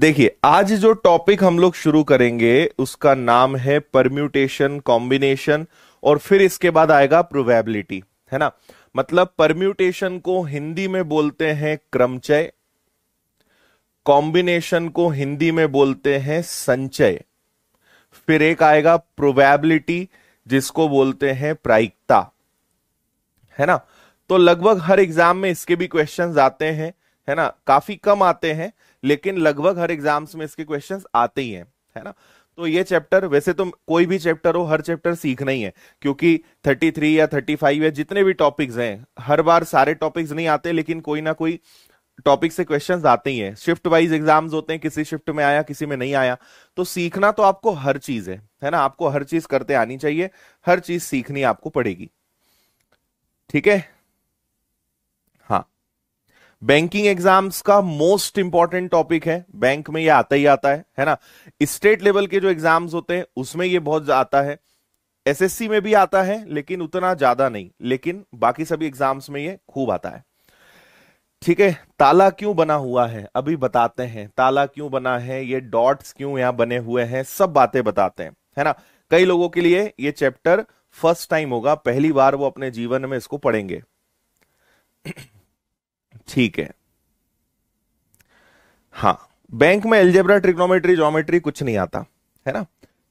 देखिए आज जो टॉपिक हम लोग शुरू करेंगे उसका नाम है परम्यूटेशन कॉम्बिनेशन और फिर इसके बाद आएगा प्रोबेबिलिटी है ना मतलब परम्यूटेशन को हिंदी में बोलते हैं क्रमचय कॉम्बिनेशन को हिंदी में बोलते हैं संचय फिर एक आएगा प्रोबेबिलिटी जिसको बोलते हैं प्रायिकता है ना तो लगभग हर एग्जाम में इसके भी क्वेश्चन आते हैं है ना काफी कम आते हैं लेकिन लगभग हर एग्जाम्स में इसके क्वेश्चन आते ही हैं है ना तो ये चैप्टर वैसे तो कोई भी चैप्टर हो हर चैप्टर सीखना ही है क्योंकि 33 या 35 या जितने भी टॉपिक्स हैं हर बार सारे टॉपिक्स नहीं आते लेकिन कोई ना कोई टॉपिक से क्वेश्चंस आते ही हैं शिफ्ट वाइज एग्जाम्स होते हैं किसी शिफ्ट में आया किसी में नहीं आया तो सीखना तो आपको हर चीज है है ना आपको हर चीज करते आनी चाहिए हर चीज सीखनी आपको पड़ेगी ठीक है बैंकिंग एग्जाम्स का मोस्ट इंपॉर्टेंट टॉपिक है बैंक में ये आता ही आता है है ना स्टेट लेवल के जो एग्जाम्स होते हैं उसमें ये बहुत आता है एसएससी में भी आता है लेकिन उतना ज्यादा नहीं लेकिन बाकी सभी एग्जाम्स में ये खूब आता है ठीक है ताला क्यों बना हुआ है अभी बताते हैं ताला क्यों बना है ये डॉट्स क्यों यहां बने हुए हैं सब बातें बताते हैं है ना कई लोगों के लिए ये चैप्टर फर्स्ट टाइम होगा पहली बार वो अपने जीवन में इसको पढ़ेंगे ठीक है हाँ बैंक में एल्जेब्रा ट्रिग्नोमेट्री ज्योमेट्री कुछ नहीं आता है ना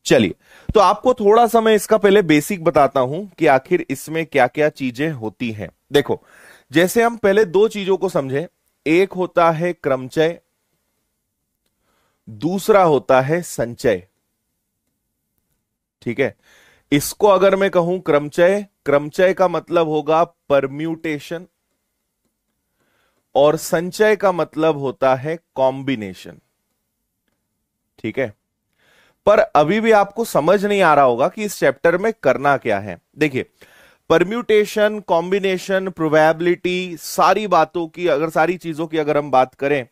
चलिए तो आपको थोड़ा सा मैं इसका पहले बेसिक बताता हूं कि आखिर इसमें क्या क्या चीजें होती हैं देखो जैसे हम पहले दो चीजों को समझें एक होता है क्रमचय दूसरा होता है संचय ठीक है इसको अगर मैं कहूं क्रमचय क्रमचय का मतलब होगा परम्यूटेशन और संचय का मतलब होता है कॉम्बिनेशन ठीक है पर अभी भी आपको समझ नहीं आ रहा होगा कि इस चैप्टर में करना क्या है देखिए परम्यूटेशन कॉम्बिनेशन प्रोबेबिलिटी सारी बातों की अगर सारी चीजों की अगर हम बात करें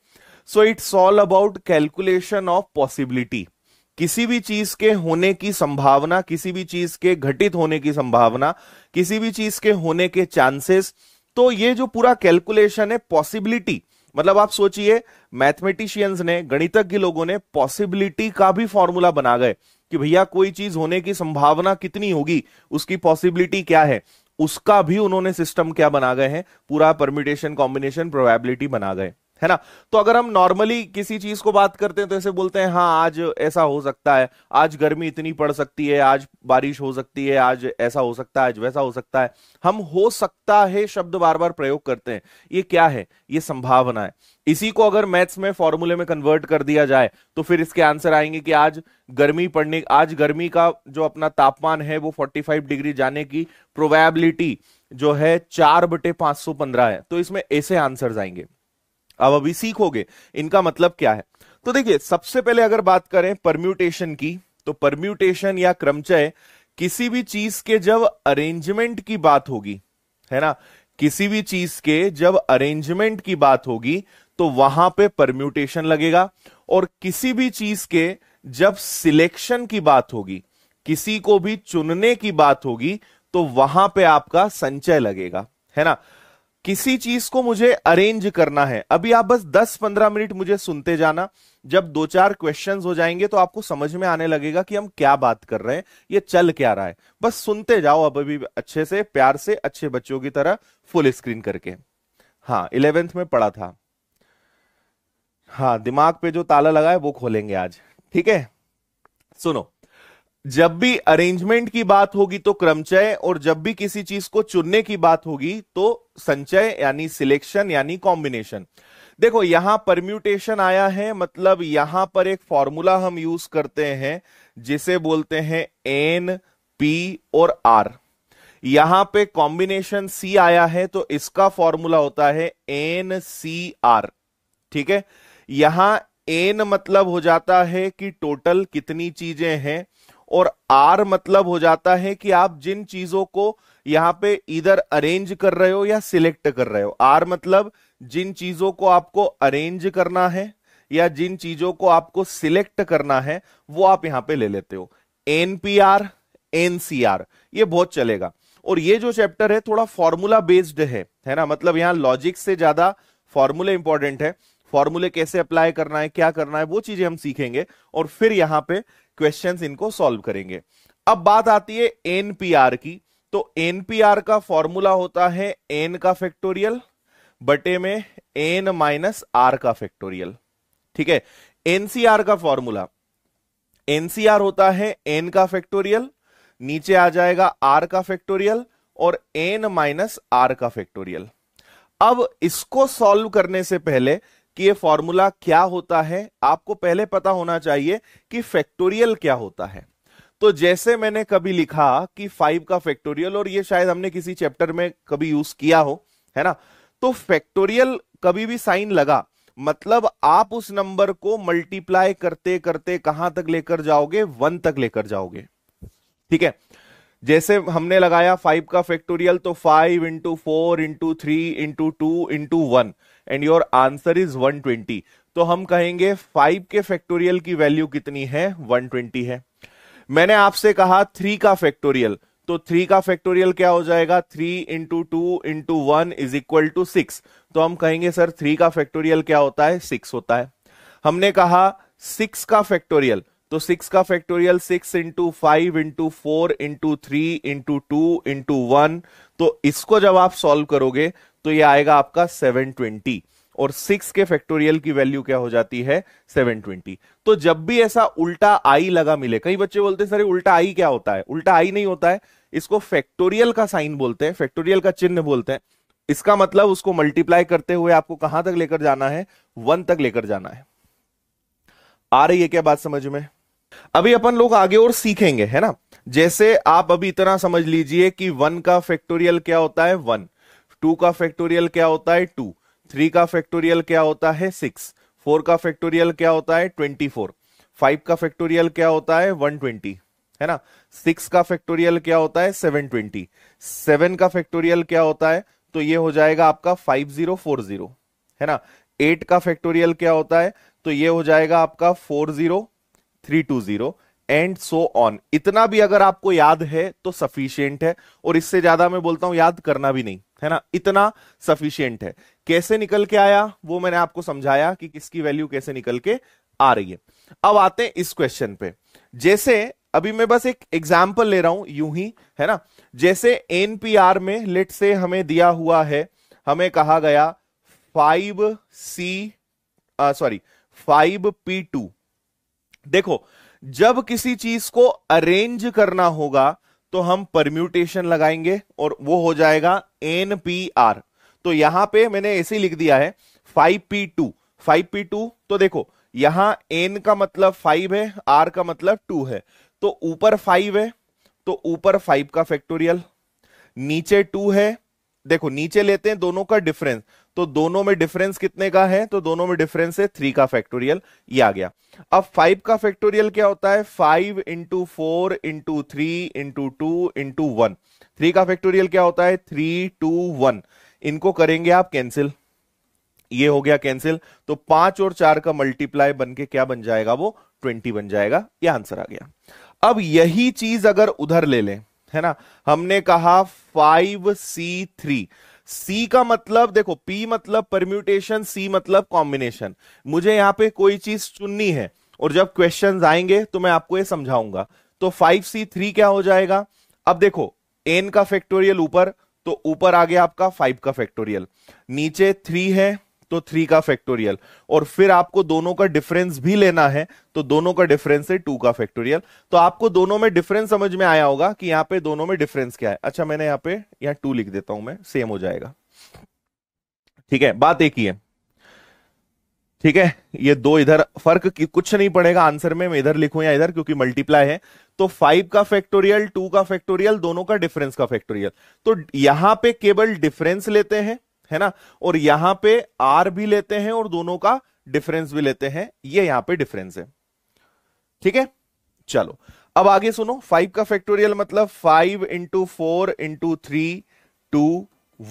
so it's all about calculation of possibility किसी भी चीज के होने की संभावना किसी भी चीज के घटित होने की संभावना किसी भी चीज के होने के चांसेस तो ये जो पूरा कैलकुलेशन है पॉसिबिलिटी मतलब आप सोचिए मैथमेटिशियंस ने गणितज्ञ लोगों ने पॉसिबिलिटी का भी फॉर्मूला बना गए कि भैया कोई चीज होने की संभावना कितनी होगी उसकी पॉसिबिलिटी क्या है उसका भी उन्होंने सिस्टम क्या बना गए हैं पूरा परमिटेशन कॉम्बिनेशन प्रोबेबिलिटी बना गए है ना तो अगर हम नॉर्मली किसी चीज को बात करते हैं तो ऐसे बोलते हैं हाँ आज ऐसा हो सकता है आज गर्मी इतनी पड़ सकती है आज बारिश हो सकती है आज ऐसा हो सकता है आज वैसा हो सकता है हम हो सकता है शब्द बार बार प्रयोग करते हैं ये क्या है ये संभावना है इसी को अगर मैथ्स में फॉर्मूले में कन्वर्ट कर दिया जाए तो फिर इसके आंसर आएंगे कि आज गर्मी पड़ने आज गर्मी का जो अपना तापमान है वो फोर्टी डिग्री जाने की प्रोबेबिलिटी जो है चार बटे पंद्रह है तो इसमें ऐसे आंसर आएंगे अब अभी सीखोगे इनका मतलब क्या है तो देखिए सबसे पहले अगर बात करें परम्यूटेशन की तो परम्यूटेशन या क्रमचय किसी भी चीज के जब अरेंजमेंट की बात होगी है ना किसी भी चीज के जब अरेंजमेंट की बात होगी तो वहां पे परम्यूटेशन लगेगा और किसी भी चीज के जब सिलेक्शन की बात होगी किसी को भी चुनने की बात होगी तो वहां पे आपका संचय लगेगा है ना किसी चीज को मुझे अरेंज करना है अभी आप बस 10-15 मिनट मुझे सुनते जाना जब दो चार क्वेश्चंस हो जाएंगे तो आपको समझ में आने लगेगा कि हम क्या बात कर रहे हैं ये चल क्या रहा है बस सुनते जाओ अब अभी अच्छे से प्यार से अच्छे बच्चों की तरह फुल स्क्रीन करके हाँ इलेवेंथ में पढ़ा था हाँ दिमाग पे जो ताला लगा है वो खोलेंगे आज ठीक है सुनो जब भी अरेंजमेंट की बात होगी तो क्रमचय और जब भी किसी चीज को चुनने की बात होगी तो संचय यानी सिलेक्शन यानी कॉम्बिनेशन देखो यहां परम्यूटेशन आया है मतलब यहां पर एक फॉर्मूला हम यूज करते हैं जिसे बोलते हैं एन पी और आर यहां पे कॉम्बिनेशन सी आया है तो इसका फॉर्मूला होता है एन सी आर ठीक है यहां एन मतलब हो जाता है कि टोटल कितनी चीजें हैं और आर मतलब हो जाता है कि आप जिन चीजों को यहां पे इधर अरेंज कर रहे हो या सिलेक्ट कर रहे हो आर मतलब जिन चीजों को आपको अरेंज करना है या जिन चीजों को आपको सिलेक्ट करना है वो आप यहां पे ले लेते हो एनपीआर एनसीआर ये बहुत चलेगा और ये जो चैप्टर है थोड़ा फॉर्मूला बेस्ड है है ना मतलब यहां लॉजिक से ज्यादा फॉर्मूले इंपॉर्टेंट है फॉर्मूले कैसे अप्लाई करना है क्या करना है वो चीजें हम सीखेंगे और फिर यहां पे क्वेश्चंस इनको सॉल्व करेंगे अब बात आती है एनपीआर की तो एनपीआर का फॉर्मूला होता है एन का फैक्टोरियल बटे में एन माइनस आर का फैक्टोरियल ठीक है एनसीआर का फॉर्मूला एनसीआर होता है एन का फैक्टोरियल नीचे आ जाएगा आर का फैक्टोरियल और एन माइनस आर का फैक्टोरियल अब इसको सॉल्व करने से पहले कि ये फॉर्मूला क्या होता है आपको पहले पता होना चाहिए कि फैक्टोरियल क्या होता है तो जैसे मैंने कभी लिखा कि फाइव का फैक्टोरियल और ये शायद हमने किसी चैप्टर में कभी यूज किया हो है ना तो फैक्टोरियल कभी भी साइन लगा मतलब आप उस नंबर को मल्टीप्लाई करते करते कहां तक लेकर जाओगे वन तक लेकर जाओगे ठीक है जैसे हमने लगाया फाइव का फैक्टोरियल तो five into four into three into two into one and your answer is 120 तो हम कहेंगे 5 के फैक्टोरियल की वैल्यू कितनी है 120 है मैंने आपसे कहा 3 का फैक्टोरियल तो 3 का फैक्टोरियल क्या हो जाएगा 3 into two into one is equal to six तो हम कहेंगे सर 3 का फैक्टोरियल क्या होता है 6 होता है हमने कहा 6 का फैक्टोरियल तो 6 का factorial 6 into five into four into three into two into one तो इसको जब आप सॉल्व करोगे तो ये आएगा आपका 720 और 6 के फैक्टोरियल की वैल्यू क्या हो जाती है 720 तो जब भी ऐसा उल्टा आई लगा मिले कई बच्चे बोलते हैं सर उल्टा आई क्या होता है उल्टा आई नहीं होता है इसको फैक्टोरियल का साइन बोलते हैं फैक्टोरियल का चिन्ह बोलते हैं इसका मतलब उसको मल्टीप्लाई करते हुए आपको कहां तक लेकर जाना है वन तक लेकर जाना है आ रही है क्या बात समझ में अभी अपन लोग आगे और सीखेंगे है ना जैसे आप अभी इतना समझ लीजिए कि वन का फैक्टोरियल क्या होता है वन टू का फैक्टोरियल क्या होता है टू थ्री का फैक्टोरियल क्या होता है सिक्स फोर का फैक्टोरियल क्या होता है ट्वेंटी फोर फाइव का फैक्टोरियल क्या होता है वन ट्वेंटी है ना सिक्स का फैक्टोरियल क्या होता है सेवन ट्वेंटी सेवन का फैक्टोरियल क्या होता है तो ये हो जाएगा आपका फाइव जीरो फोर जीरो है ना एट का फैक्टोरियल क्या होता है तो ये हो जाएगा आपका four zero three two zero and so on इतना भी अगर आपको याद है तो सफिशियंट है और इससे ज्यादा मैं बोलता हूं याद करना भी नहीं है ना इतना सफिशियंट है कैसे निकल के आया वो मैंने आपको समझाया कि किसकी वैल्यू कैसे निकल के आ रही है अब आते हैं इस क्वेश्चन पे जैसे अभी मैं बस एक एग्जाम्पल ले रहा हूं यूं ही है ना जैसे एनपीआर में लेट से हमें दिया हुआ है हमें कहा गया five C sorry five P two देखो जब किसी चीज को अरेंज करना होगा तो हम परम्यूटेशन लगाएंगे और वो हो जाएगा एन पी आर तो यहां पे मैंने ऐसे लिख दिया है five P two five P two तो देखो यहां एन का मतलब फाइव है आर का मतलब टू है तो ऊपर फाइव है तो ऊपर फाइव का फैक्टोरियल नीचे टू है देखो नीचे लेते हैं दोनों का डिफरेंस तो दोनों में डिफरेंस कितने का है तो दोनों में डिफरेंस है थ्री का फैक्टोरियल ये आ गया अब फाइव का फैक्टोरियल क्या होता है five into four into three into two into one three का फैक्टोरियल क्या होता है थ्री टू वन इनको करेंगे आप कैंसिल ये हो गया कैंसिल तो पांच और चार का मल्टीप्लाई बन के क्या बन जाएगा वो ट्वेंटी बन जाएगा ये आंसर आ गया अब यही चीज अगर उधर ले लें है ना हमने कहा फाइव सी थ्री सी का मतलब देखो पी मतलब परम्यूटेशन सी मतलब कॉम्बिनेशन मुझे यहां पे कोई चीज चुननी है और जब क्वेश्चन आएंगे तो मैं आपको ये समझाऊंगा तो फाइव सी थ्री क्या हो जाएगा अब देखो एन का फैक्टोरियल ऊपर तो ऊपर आ गया आपका फाइव का फैक्टोरियल नीचे थ्री है तो थ्री का फैक्टोरियल और फिर आपको दोनों का डिफरेंस भी लेना है तो दोनों का डिफरेंस है टू का फैक्टोरियल तो आपको दोनों में डिफरेंस समझ में आया होगा कि यहां पे दोनों में डिफरेंस क्या है अच्छा मैंने यहां पे यहां टू लिख देता हूं मैं सेम हो जाएगा ठीक है बात एक ही है ठीक है ये दो इधर फर्क कुछ नहीं पड़ेगा आंसर में मैं इधर लिखूं या इधर क्योंकि मल्टीप्लाई है तो फाइव का फैक्टोरियल टू का फैक्टोरियल दोनों का डिफरेंस का फैक्टोरियल तो यहां पे केवल डिफरेंस लेते हैं है ना और यहां पे आर भी लेते हैं और दोनों का डिफरेंस भी लेते हैं ये यहां पे डिफरेंस है ठीक है चलो अब आगे सुनो फाइव का फैक्टोरियल मतलब five into four into three two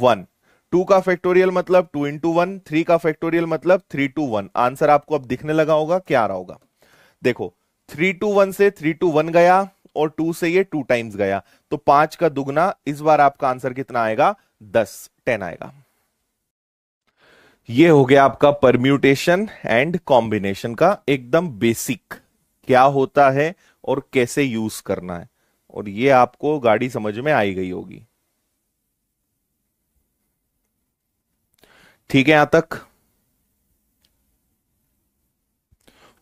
one two का फैक्टोरियल मतलब टू इंटू वन थ्री का फैक्टोरियल मतलब थ्री टू वन आंसर आपको अब दिखने लगा होगा क्या आ रहा होगा देखो थ्री टू वन से थ्री टू वन गया और टू से ये टू टाइम्स गया तो पांच का दुगना इस बार आपका आंसर कितना आएगा दस टेन आएगा ये हो गया आपका परम्यूटेशन एंड कॉम्बिनेशन का एकदम बेसिक क्या होता है और कैसे यूज करना है और ये आपको गाड़ी समझ में आई गई होगी ठीक है यहां तक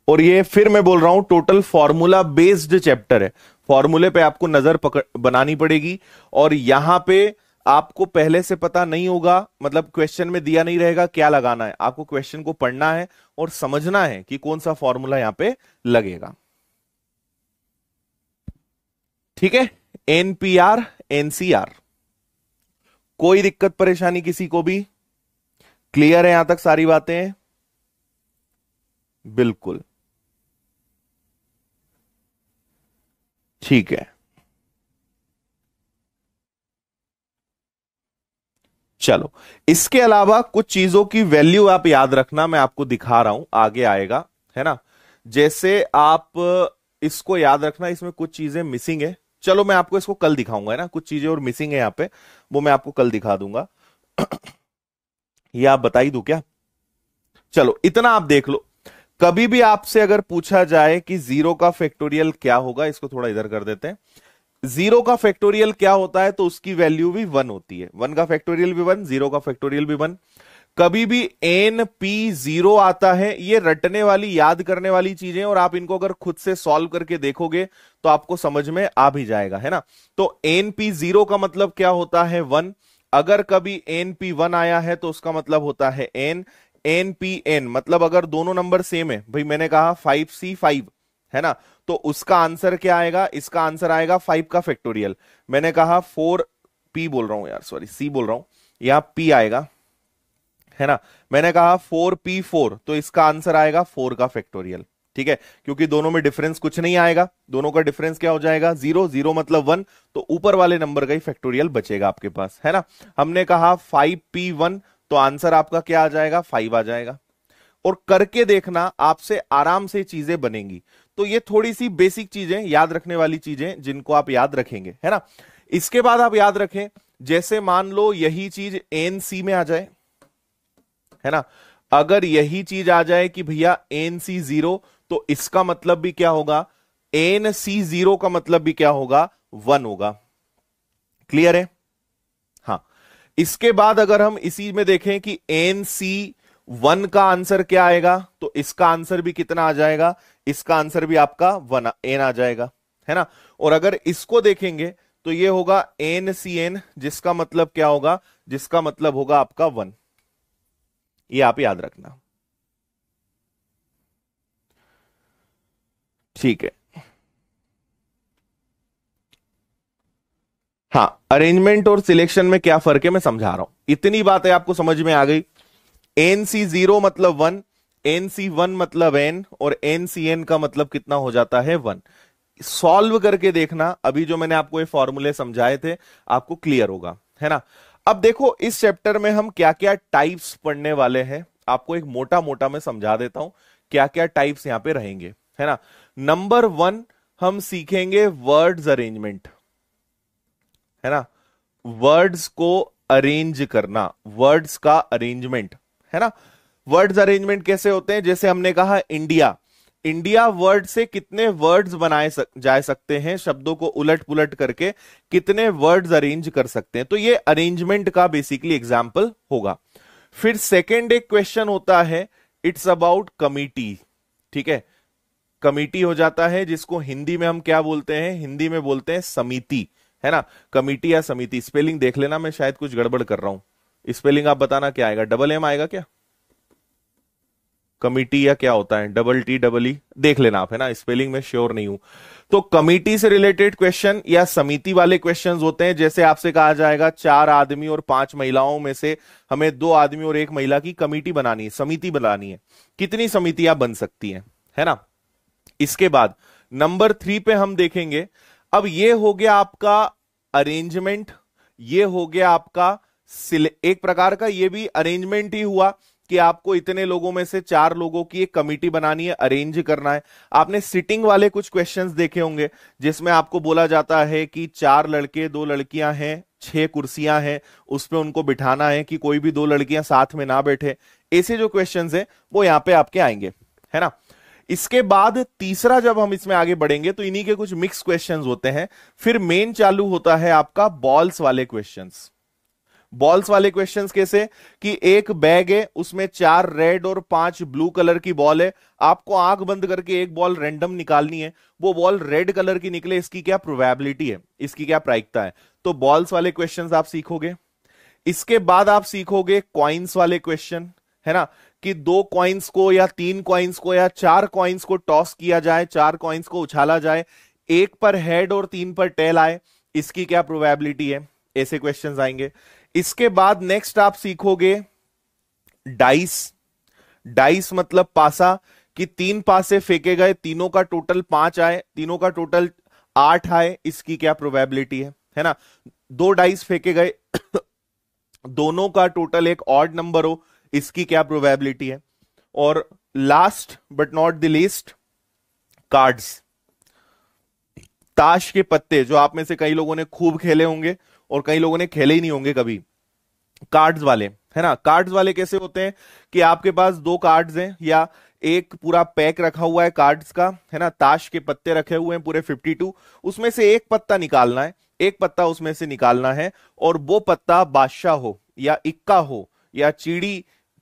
और ये फिर मैं बोल रहा हूं टोटल फॉर्मूला बेस्ड चैप्टर है फॉर्मूले पे आपको नजर पकड़ बनानी पड़ेगी और यहां पे आपको पहले से पता नहीं होगा मतलब क्वेश्चन में दिया नहीं रहेगा क्या लगाना है आपको क्वेश्चन को पढ़ना है और समझना है कि कौन सा फॉर्मूला यहां पे लगेगा ठीक है एनपीआर एनसीआर कोई दिक्कत परेशानी किसी को भी क्लियर है यहां तक सारी बातें बिल्कुल ठीक है चलो इसके अलावा कुछ चीजों की वैल्यू आप याद रखना मैं आपको दिखा रहा हूं आगे आएगा है ना जैसे आप इसको याद रखना इसमें कुछ चीजें मिसिंग है चलो मैं आपको इसको कल दिखाऊंगा है ना कुछ चीजें और मिसिंग है यहां पे वो मैं आपको कल दिखा दूंगा ये आप बता ही दू क्या चलो इतना आप देख लो कभी भी आपसे अगर पूछा जाए कि जीरो का फैक्टोरियल क्या होगा इसको थोड़ा इधर कर देते हैं जीरो का फैक्टोरियल क्या होता है तो उसकी वैल्यू भी वन होती है वन का फैक्टोरियल भी वन जीरो का फैक्टोरियल भी वन कभी भी एन पी जीरो आता है ये रटने वाली याद करने वाली चीजें और आप इनको अगर खुद से सॉल्व करके देखोगे तो आपको समझ में आ भी जाएगा है ना तो एन पी जीरो का मतलब क्या होता है वन अगर कभी एन पी वन आया है तो उसका मतलब होता है एन एन पी एन मतलब अगर दोनों नंबर सेम है भाई मैंने कहा फाइव सी फाइव है ना तो उसका आंसर क्या आएगा इसका आंसर आएगा फाइव का फैक्टोरियल मैंने कहा फोर पी बोल रहा हूं यार सॉरी सी बोल रहा हूं यहां पी आएगा है ना मैंने कहा फोर पी फोर तो इसका आंसर आएगा फोर का फैक्टोरियल ठीक है क्योंकि दोनों में डिफरेंस कुछ नहीं आएगा दोनों का डिफरेंस क्या हो जाएगा जीरो जीरो मतलब वन तो ऊपर वाले नंबर का ही फैक्टोरियल बचेगा आपके पास है ना हमने कहा फाइव पी वन तो आंसर आपका क्या आ जाएगा फाइव आ जाएगा और करके देखना आपसे आराम से चीजें बनेंगी तो ये थोड़ी सी बेसिक चीजें याद रखने वाली चीजें जिनको आप याद रखेंगे है ना इसके बाद आप याद रखें जैसे मान लो यही चीज एन सी में आ जाए है ना अगर यही चीज आ जाए कि भैया एन सी जीरो तो इसका मतलब भी क्या होगा एन सी जीरो का मतलब भी क्या होगा वन होगा क्लियर है हाँ इसके बाद अगर हम इसी में देखें कि एन सी वन का आंसर क्या आएगा तो इसका आंसर भी कितना आ जाएगा इसका आंसर भी आपका वन एन आ जाएगा है ना और अगर इसको देखेंगे तो ये होगा एन सी एन जिसका मतलब क्या होगा जिसका मतलब होगा आपका वन ये आप याद रखना ठीक है हाँ अरेंजमेंट और सिलेक्शन में क्या फर्क है मैं समझा रहा हूं इतनी बातें आपको समझ में आ गई एन सी जीरो मतलब वन एन सी वन मतलब एन और एन सी एन का मतलब कितना हो जाता है वन सॉल्व करके देखना अभी जो मैंने आपको ये फॉर्मूले समझाए थे आपको क्लियर होगा है ना अब देखो इस चैप्टर में हम क्या क्या टाइप्स पढ़ने वाले हैं आपको एक मोटा मोटा में समझा देता हूं क्या क्या टाइप्स यहां पे रहेंगे है ना नंबर वन हम सीखेंगे वर्ड्स अरेंजमेंट है ना वर्ड्स को अरेंज करना वर्ड्स का अरेंजमेंट है ना वर्ड्स अरेंजमेंट कैसे होते हैं जैसे हमने कहा इंडिया इंडिया वर्ड से कितने वर्ड्स बनाए सक, जा सकते हैं शब्दों को उलट पुलट करके कितने वर्ड्स अरेंज कर सकते हैं तो ये अरेंजमेंट का बेसिकली एग्जाम्पल होगा फिर सेकेंड एक क्वेश्चन होता है इट्स अबाउट कमिटी ठीक है कमिटी हो जाता है जिसको हिंदी में हम क्या बोलते हैं हिंदी में बोलते हैं समिति है ना कमिटी या समिति स्पेलिंग देख लेना मैं शायद कुछ गड़बड़ कर रहा हूं स्पेलिंग आप बताना क्या आएगा डबल एम आएगा क्या कमिटी या क्या होता है डबल टी डबल ई देख लेना आप है ना स्पेलिंग में श्योर नहीं हूं तो कमिटी से रिलेटेड क्वेश्चन या समिति वाले क्वेश्चंस होते हैं जैसे आपसे कहा जाएगा चार आदमी और पांच महिलाओं में से हमें दो आदमी और एक महिला की कमिटी बनानी है समिति बनानी है कितनी समितियां बन सकती हैं है ना इसके बाद नंबर थ्री पे हम देखेंगे अब ये हो गया आपका अरेंजमेंट ये हो गया आपका एक प्रकार का ये भी अरेंजमेंट ही हुआ कि आपको इतने लोगों में से चार लोगों की एक कमेटी बनानी है अरेंज करना है आपने सिटिंग वाले कुछ क्वेश्चंस देखे होंगे जिसमें आपको बोला जाता है कि चार लड़के दो लड़कियां हैं छह कुर्सियां हैं उसमें उनको बिठाना है कि कोई भी दो लड़कियां साथ में ना बैठे ऐसे जो क्वेश्चन है वो यहां पे आपके आएंगे है ना इसके बाद तीसरा जब हम इसमें आगे बढ़ेंगे तो इन्हीं के कुछ मिक्स क्वेश्चंस होते हैं फिर मेन चालू होता है आपका बॉल्स वाले क्वेश्चंस बॉल्स वाले क्वेश्चंस कैसे कि एक बैग है उसमें चार रेड और पांच ब्लू कलर की बॉल है आपको आंख बंद करके एक बॉल रैंडम निकालनी है वो बॉल रेड कलर की निकले इसकी क्या प्रोबेबिलिटी है इसकी क्या प्रायिकता है तो बॉल्स वाले क्वेश्चंस आप सीखोगे इसके बाद आप सीखोगे क्वाइंस वाले क्वेश्चन है ना कि दो क्वाइंस को या तीन क्वाइंस को या चार क्वाइंस को टॉस किया जाए चार क्वाइंस को उछाला जाए एक पर हेड और तीन पर टेल आए इसकी क्या प्रोबेबिलिटी है ऐसे क्वेश्चंस आएंगे इसके बाद नेक्स्ट आप सीखोगे डाइस डाइस मतलब पासा कि तीन पासे फेंके गए तीनों का टोटल पांच आए तीनों का टोटल आठ आए इसकी क्या प्रोबेबिलिटी है है ना दो डाइस फेंके गए दोनों का टोटल एक ऑड नंबर हो इसकी क्या प्रोबेबिलिटी है और last but not the least cards ताश के पत्ते जो आप में से कई लोगों ने खूब खेले होंगे और कई लोगों ने खेले ही नहीं होंगे कभी कार्ड्स वाले है ना कार्ड्स वाले कैसे होते हैं कि आपके पास दो कार्ड्स हैं या एक पूरा पैक रखा हुआ है कार्ड्स का है ना ताश के पत्ते रखे हुए हैं पूरे 52 उसमें से एक पत्ता निकालना है एक पत्ता उसमें से निकालना है और वो पत्ता बादशाह हो या इक्का हो या चीड़ी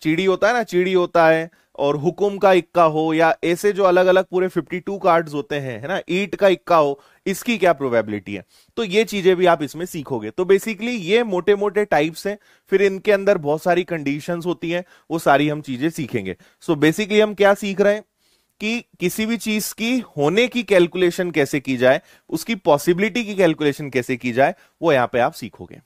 चीड़ी होता है ना चीड़ी होता है और हुकुम का इक्का हो या ऐसे जो अलग अलग पूरे 52 कार्ड्स होते हैं है ना ईट का इक्का हो इसकी क्या प्रोबेबिलिटी है तो ये चीजें भी आप इसमें सीखोगे तो बेसिकली ये मोटे मोटे टाइप्स हैं फिर इनके अंदर बहुत सारी कंडीशन होती हैं वो सारी हम चीजें सीखेंगे सो so बेसिकली हम क्या सीख रहे हैं कि किसी भी चीज की होने की कैलकुलेशन कैसे की जाए उसकी पॉसिबिलिटी की कैलकुलेशन कैसे की जाए वो यहां पे आप सीखोगे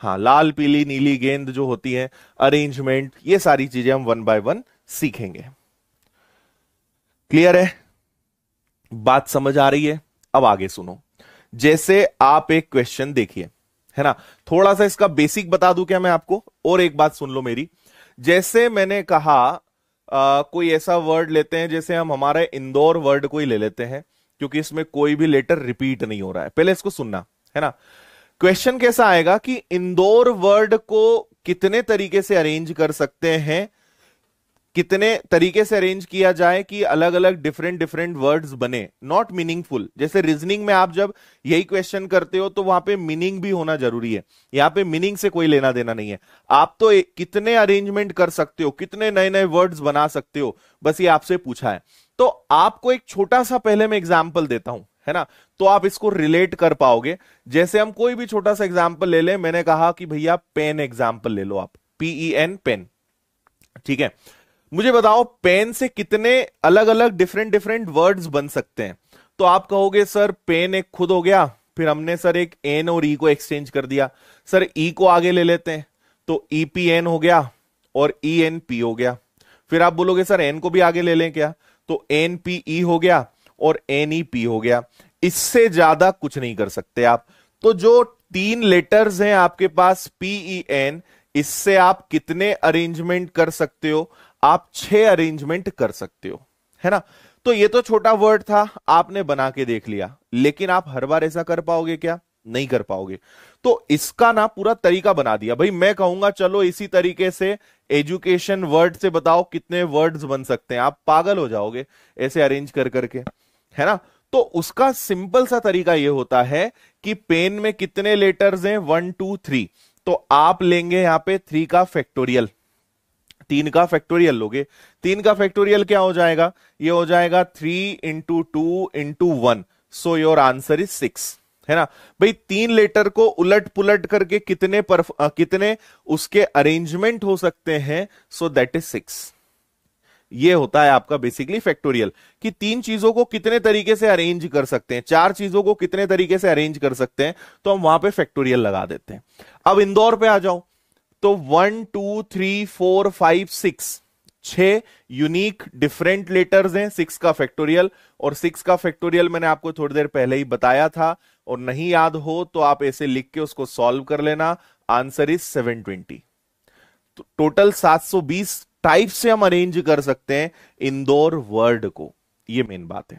हाँ लाल पीली नीली गेंद जो होती है अरेंजमेंट ये सारी चीजें हम वन बाय वन सीखेंगे क्लियर है बात समझ आ रही है अब आगे सुनो जैसे आप एक क्वेश्चन देखिए है ना थोड़ा सा इसका बेसिक बता दूं क्या मैं आपको और एक बात सुन लो मेरी जैसे मैंने कहा आ, कोई ऐसा वर्ड लेते हैं जैसे हम हमारे इंदौर वर्ड को ही ले लेते हैं क्योंकि इसमें कोई भी लेटर रिपीट नहीं हो रहा है पहले इसको सुनना है ना क्वेश्चन कैसा आएगा कि इंदौर वर्ड को कितने तरीके से अरेंज कर सकते हैं कितने तरीके से अरेंज किया जाए कि अलग अलग डिफरेंट डिफरेंट वर्ड्स बने नॉट मीनिंगफुल जैसे रीजनिंग में आप जब यही क्वेश्चन करते हो तो वहां पे मीनिंग भी होना जरूरी है यहाँ पे मीनिंग से कोई लेना देना नहीं है आप तो कितने अरेंजमेंट कर सकते हो कितने नए नए वर्ड्स बना सकते हो बस ये आपसे पूछा है तो आपको एक छोटा सा पहले मैं एग्जाम्पल देता हूं है ना तो आप इसको रिलेट कर पाओगे जैसे हम कोई भी छोटा सा एग्जाम्पल ले लें मैंने कहा कि भैया पेन एग्जाम्पल ले लो आप पीई एन पेन ठीक है मुझे बताओ पेन से कितने अलग अलग डिफरेंट डिफरेंट वर्ड्स बन सकते हैं तो आप कहोगे सर पेन एक खुद हो गया फिर हमने सर एक एन और ई e को एक्सचेंज कर दिया सर ई e को आगे ले लेते हैं तो ई पी एन हो गया और ई एन पी हो गया फिर आप बोलोगे सर एन को भी आगे ले लें क्या तो एन पी ई हो गया और एन ई पी हो गया इससे ज्यादा कुछ नहीं कर सकते आप तो जो तीन लेटर्स हैं आपके पास पीई एन e, इससे आप कितने अरेंजमेंट कर सकते हो आप छह अरेंजमेंट कर सकते हो है ना तो ये तो छोटा वर्ड था आपने बना के देख लिया लेकिन आप हर बार ऐसा कर पाओगे क्या नहीं कर पाओगे तो इसका ना पूरा तरीका बना दिया भाई मैं कहूंगा चलो इसी तरीके से एजुकेशन वर्ड से बताओ कितने वर्ड्स बन सकते हैं आप पागल हो जाओगे ऐसे अरेंज कर करके है ना तो उसका सिंपल सा तरीका यह होता है कि पेन में कितने लेटर्स हैं वन टू थ्री तो आप लेंगे यहां पे थ्री का फैक्टोरियल तीन का फैक्टोरियल लोगे तीन का फैक्टोरियल क्या हो जाएगा ये हो जाएगा three into two into one so your answer is six है ना भाई तीन लेटर को उलट पुलट करके कितने पर, आ, कितने उसके अरेंजमेंट हो सकते हैं सो दैट इज सिक्स ये होता है आपका बेसिकली फैक्टोरियल कि तीन चीजों को कितने तरीके से अरेंज कर सकते हैं चार चीजों को कितने तरीके से अरेंज कर सकते हैं तो हम वहां पे फैक्टोरियल लगा देते हैं अब इंदौर पे आ जाओ तो one two three four five six छह यूनिक डिफरेंट लेटर्स हैं सिक्स का फैक्टोरियल और सिक्स का फैक्टोरियल मैंने आपको थोड़ी देर पहले ही बताया था और नहीं याद हो तो आप ऐसे लिख के उसको सॉल्व कर लेना answer is seven twenty total 720 type से हम अरेंज कर सकते हैं इंदौर वर्ड को ये मेन बात है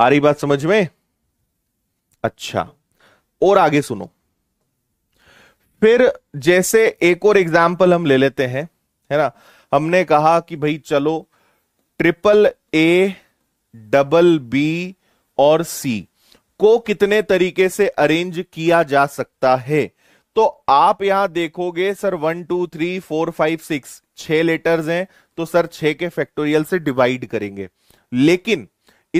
आ रही बात समझ में अच्छा और आगे सुनो फिर जैसे एक और एग्जाम्पल हम ले लेते हैं है ना हमने कहा कि भाई चलो ट्रिपल ए डबल बी और सी को कितने तरीके से अरेंज किया जा सकता है तो आप यहां देखोगे sir one two three four five six छह लेटर्स हैं तो सर छह के फैक्टोरियल से डिवाइड करेंगे लेकिन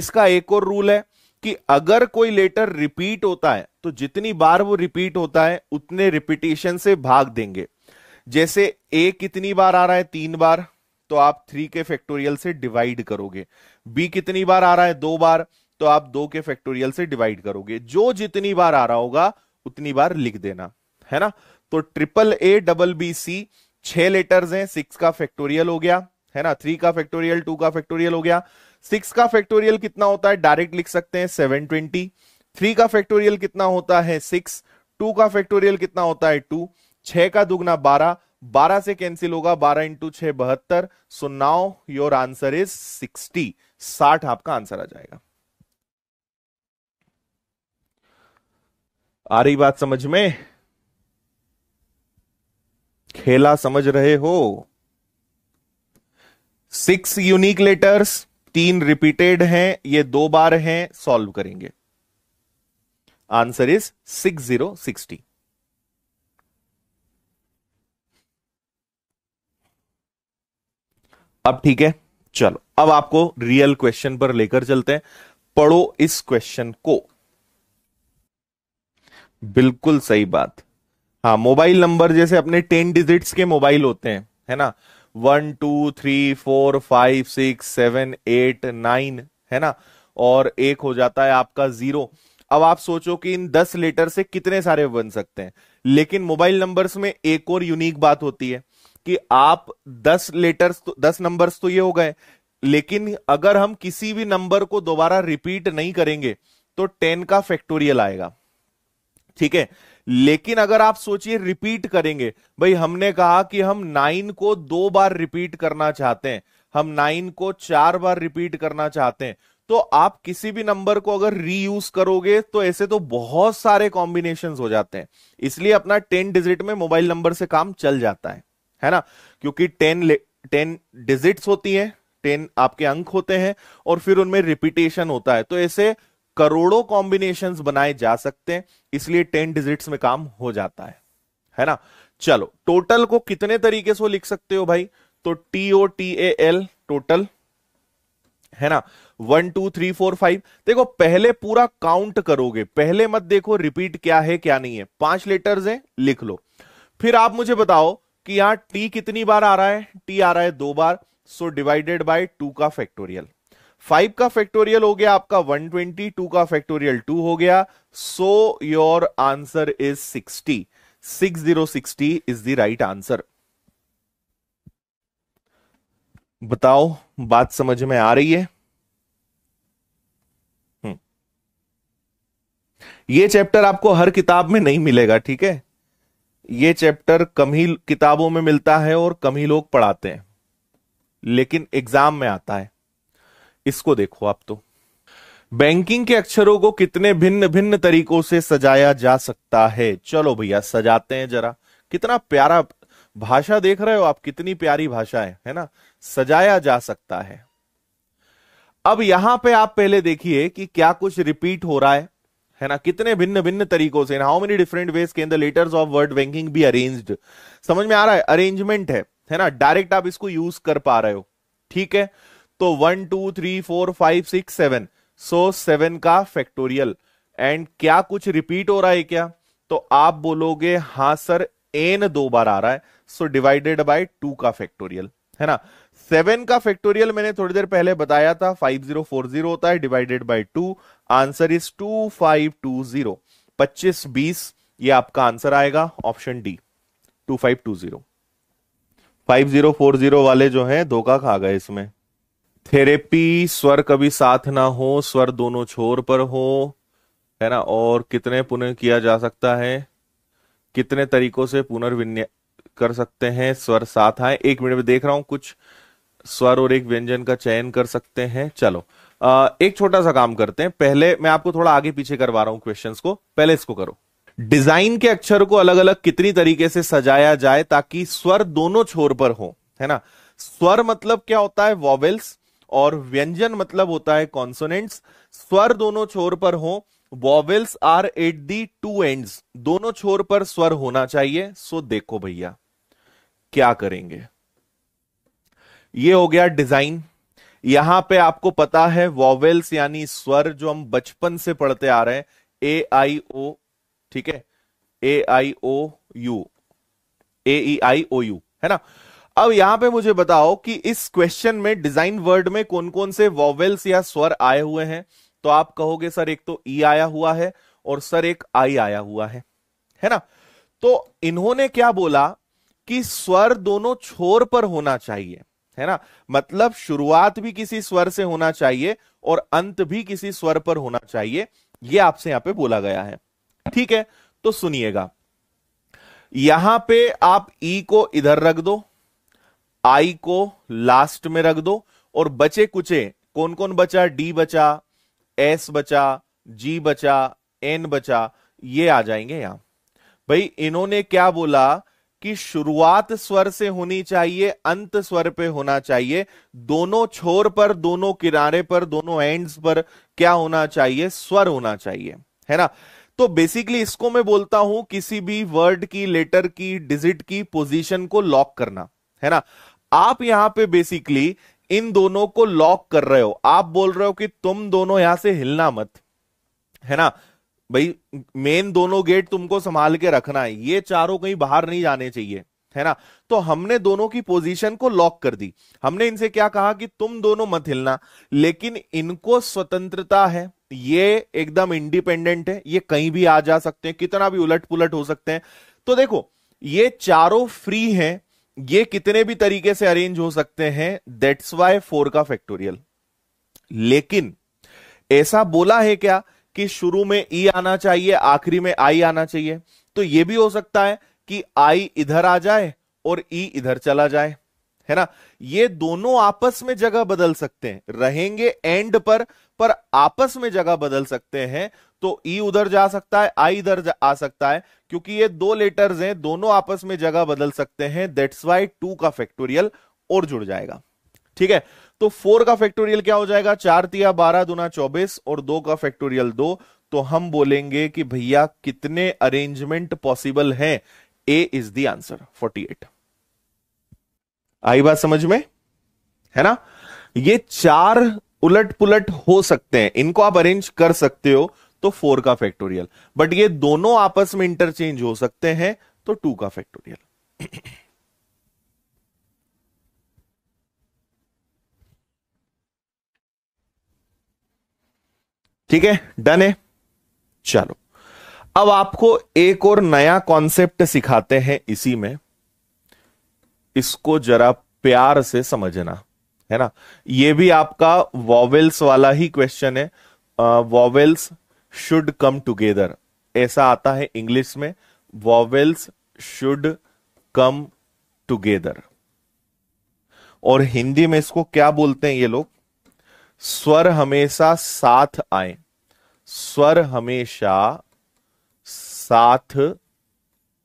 इसका एक और रूल है कि अगर कोई लेटर रिपीट होता है तो जितनी बार वो रिपीट होता है उतने रिपीटेशन से भाग देंगे जैसे ए कितनी बार आ रहा है तीन बार तो आप थ्री के फैक्टोरियल से डिवाइड करोगे बी कितनी बार आ रहा है दो बार तो आप दो के फैक्टोरियल से डिवाइड करोगे जो जितनी बार आ रहा होगा उतनी बार लिख देना है ना तो triple A double B C छह लेटर्स हैं सिक्स का फैक्टोरियल हो गया है ना थ्री का फैक्टोरियल टू का फैक्टोरियल हो गया सिक्स का फैक्टोरियल कितना होता है डायरेक्ट लिख सकते हैं सेवन ट्वेंटी थ्री का फैक्टोरियल कितना होता है सिक्स टू का फैक्टोरियल कितना होता है टू छह का दुगना बारह बारह से कैंसिल होगा बारह इंटू छह बहत्तर so now your answer is sixty साठ आपका आंसर आ जाएगा आ रही बात समझ में खेला समझ रहे हो सिक्स यूनिक लेटर्स तीन रिपीटेड हैं ये दो बार हैं सॉल्व करेंगे answer is six zero sixty अब ठीक है चलो अब आपको रियल क्वेश्चन पर लेकर चलते हैं पढ़ो इस क्वेश्चन को बिल्कुल सही बात हाँ मोबाइल नंबर जैसे अपने टेन डिजिट्स के मोबाइल होते हैं है ना one two three four five six seven eight nine है ना और एक हो जाता है आपका जीरो अब आप सोचो कि इन दस लेटर से कितने सारे बन सकते हैं लेकिन मोबाइल नंबर्स में एक और यूनिक बात होती है कि आप दस लेटर्स तो दस नंबर्स तो ये हो गए लेकिन अगर हम किसी भी नंबर को दोबारा रिपीट नहीं करेंगे तो टेन का फैक्टोरियल आएगा ठीक है लेकिन अगर आप सोचिए रिपीट करेंगे भाई हमने कहा कि हम नाइन को दो बार रिपीट करना चाहते हैं हम नाइन को चार बार रिपीट करना चाहते हैं तो आप किसी भी नंबर को अगर रीयूज करोगे तो ऐसे तो बहुत सारे कॉम्बिनेशन हो जाते हैं इसलिए अपना टेन डिजिट में मोबाइल नंबर से काम चल जाता है है ना क्योंकि टेन टेन डिजिट्स होती है टेन आपके अंक होते हैं और फिर उनमें रिपीटेशन होता है तो ऐसे करोड़ों कॉम्बिनेशन बनाए जा सकते हैं इसलिए टेन डिजिट्स में काम हो जाता है है ना चलो टोटल को कितने तरीके से लिख सकते हो भाई तो T O T A L total है ना one two three four five देखो पहले पूरा काउंट करोगे पहले मत देखो रिपीट क्या है क्या नहीं है पांच लेटर्स हैं लिख लो फिर आप मुझे बताओ कि यहां टी कितनी बार आ रहा है टी आ रहा है दो बार सो डिवाइडेड बाय टू का फैक्टोरियल फाइव का फैक्टोरियल हो गया आपका वन ट्वेंटी टू का फैक्टोरियल टू हो गया so your answer is sixty six zero sixty is the right answer बताओ बात समझ में आ रही है हम्म। ये चैप्टर आपको हर किताब में नहीं मिलेगा ठीक है ये चैप्टर कम ही किताबों में मिलता है और कम ही लोग पढ़ाते हैं लेकिन एग्जाम में आता है इसको देखो आप तो बैंकिंग के अक्षरों को कितने भिन्न भिन्न तरीकों से सजाया जा सकता है चलो भैया सजाते हैं जरा कितना प्यारा भाषा देख रहे हो आप कितनी प्यारी भाषा है है ना सजाया जा सकता है अब यहां पे आप पहले देखिए कि क्या कुछ रिपीट हो रहा है है ना कितने भिन्न भिन्न तरीकों से हाउ मेनी डिफरेंट वेज के लेटर्स ऑफ वर्ड बैंकिंग भी अरेन्ज समझ में आ रहा है अरेन्जमेंट है है ना डायरेक्ट आप इसको यूज कर पा रहे हो ठीक है तो one two three four five six seven so seven का फैक्टोरियल एंड क्या कुछ रिपीट हो रहा है क्या तो आप बोलोगे हाँ सर एन दो बार आ रहा है सो डिवाइडेड बाय टू का फैक्टोरियल है ना सेवन का फैक्टोरियल मैंने थोड़ी देर पहले बताया था फाइव जीरो फोर जीरो होता है divided by two answer is two five two zero पच्चीस बीस ये आपका आंसर आएगा option D two five two zero five zero four zero वाले जो है धोखा खा गए इसमें थेरेपी स्वर कभी साथ ना हो स्वर दोनों छोर पर हो है ना और कितने पुनः किया जा सकता है कितने तरीकों से पुनर्विन्य कर सकते हैं स्वर साथ आए एक मिनट में देख रहा हूं कुछ स्वर और एक व्यंजन का चयन कर सकते हैं चलो आ, एक छोटा सा काम करते हैं पहले मैं आपको थोड़ा आगे पीछे करवा रहा हूं क्वेश्चंस को पहले इसको करो डिजाइन के अक्षर को अलग अलग कितनी तरीके से सजाया जाए ताकि स्वर दोनों छोर पर हो है ना स्वर मतलब क्या होता है वॉवेल्स और व्यंजन मतलब होता है कॉन्सोनेंट्स स्वर दोनों छोर पर हो vowels are at the two end दोनों छोर पर स्वर होना चाहिए सो देखो भैया क्या करेंगे ये हो गया डिजाइन यहां पे आपको पता है वॉवेल्स यानी स्वर जो हम बचपन से पढ़ते आ रहे हैं ए आई ओ ठीक है ए आई ओ U A I O you है ना अब यहां पे मुझे बताओ कि इस क्वेश्चन में डिजाइन वर्ड में कौन कौन से वॉवेल्स या स्वर आए हुए हैं तो आप कहोगे सर एक तो ई e आया हुआ है और सर एक आई आया हुआ है है ना तो इन्होंने क्या बोला कि स्वर दोनों छोर पर होना चाहिए है ना मतलब शुरुआत भी किसी स्वर से होना चाहिए और अंत भी किसी स्वर पर होना चाहिए यह आपसे यहां पर बोला गया है ठीक है तो सुनिएगा यहां पे आप ई e को इधर रख दो आई को लास्ट में रख दो और बचे कुचे कौन कौन बचा डी बचा एस बचा जी बचा एन बचा ये आ जाएंगे यहां भाई इन्होंने क्या बोला कि शुरुआत स्वर से होनी चाहिए अंत स्वर पे होना चाहिए दोनों छोर पर दोनों किनारे पर दोनों एंड्स पर क्या होना चाहिए स्वर होना चाहिए है ना तो बेसिकली इसको मैं बोलता हूं किसी भी वर्ड की लेटर की डिजिट की पोजीशन को लॉक करना है ना आप यहां पे बेसिकली इन दोनों को लॉक कर रहे हो आप बोल रहे हो कि तुम दोनों यहां से हिलना मत है ना भाई मेन दोनों गेट तुमको संभाल के रखना है ये चारों कहीं बाहर नहीं जाने चाहिए है ना तो हमने दोनों की पोजीशन को लॉक कर दी हमने इनसे क्या कहा कि तुम दोनों मत हिलना लेकिन इनको स्वतंत्रता है ये एकदम इंडिपेंडेंट है ये कहीं भी आ जा सकते हैं कितना भी उलट पुलट हो सकते हैं तो देखो ये चारों फ्री हैं ये कितने भी तरीके से अरेंज हो सकते हैं दैट्स वाई फोर का फैक्टोरियल लेकिन ऐसा बोला है क्या कि शुरू में ई e आना चाहिए आखिरी में आई आना चाहिए तो यह भी हो सकता है कि आई इधर आ जाए और ई e इधर चला जाए है ना ये दोनों आपस में जगह बदल सकते हैं रहेंगे एंड पर पर आपस में जगह बदल सकते हैं तो ई e उधर जा सकता है आई इधर आ सकता है क्योंकि ये दो लेटर्स हैं दोनों आपस में जगह बदल सकते हैं दैट्स वाई टू का फैक्टोरियल और जुड़ जाएगा ठीक है तो फोर का फैक्टोरियल क्या हो जाएगा चार तिया बारह दुना चौबीस और दो का फैक्टोरियल दो तो हम बोलेंगे कि भैया कितने अरेंजमेंट पॉसिबल है A is the answer eighty बात समझ में है ना ये चार उलट पुलट हो सकते हैं इनको आप अरेंज कर सकते हो तो फोर का फैक्टोरियल बट ये दोनों आपस में इंटरचेंज हो सकते हैं तो टू का फैक्टोरियल ठीक है डन है चलो अब आपको एक और नया कॉन्सेप्ट सिखाते हैं इसी में इसको जरा प्यार से समझना है ना ये भी आपका वॉवेल्स वाला ही क्वेश्चन है वॉवेल्स शुड कम टुगेदर ऐसा आता है इंग्लिश में वॉवेल्स शुड कम टुगेदर और हिंदी में इसको क्या बोलते हैं ये लोग स्वर हमेशा साथ आए स्वर हमेशा साथ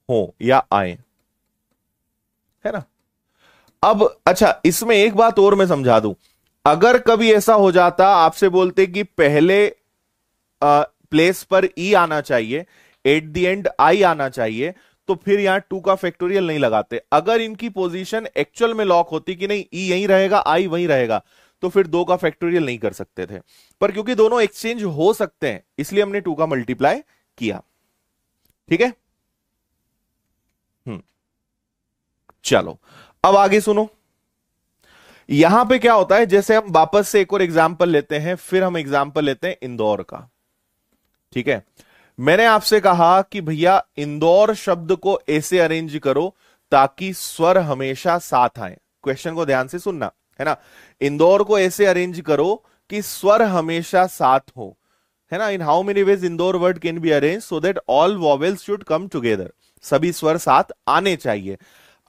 हो या आए है ना अब अच्छा इसमें एक बात और मैं समझा दूं अगर कभी ऐसा हो जाता आपसे बोलते कि पहले आ, प्लेस पर ई e आना चाहिए एट दी एंड आई आना चाहिए तो फिर यहां टू का फैक्टोरियल नहीं लगाते अगर इनकी पोजीशन एक्चुअल में लॉक होती कि नहीं ई e यहीं रहेगा आई वहीं रहेगा तो फिर दो का फैक्टोरियल नहीं कर सकते थे पर क्योंकि दोनों एक्सचेंज हो सकते हैं इसलिए हमने टू का मल्टीप्लाई किया ठीक है हम्म चलो अब आगे सुनो यहां पे क्या होता है जैसे हम वापस से एक और एग्जाम्पल लेते हैं फिर हम एग्जाम्पल लेते हैं इंदौर का ठीक है मैंने आपसे कहा कि भैया इंदौर शब्द को ऐसे अरेंज करो ताकि स्वर हमेशा साथ आए क्वेश्चन को ध्यान से सुनना है ना इंदौर को ऐसे अरेंज करो कि स्वर हमेशा साथ हो है ना इन हाउ मेनी वेज इंदौर word can be arrange so that all vowels should come together सभी स्वर साथ आने चाहिए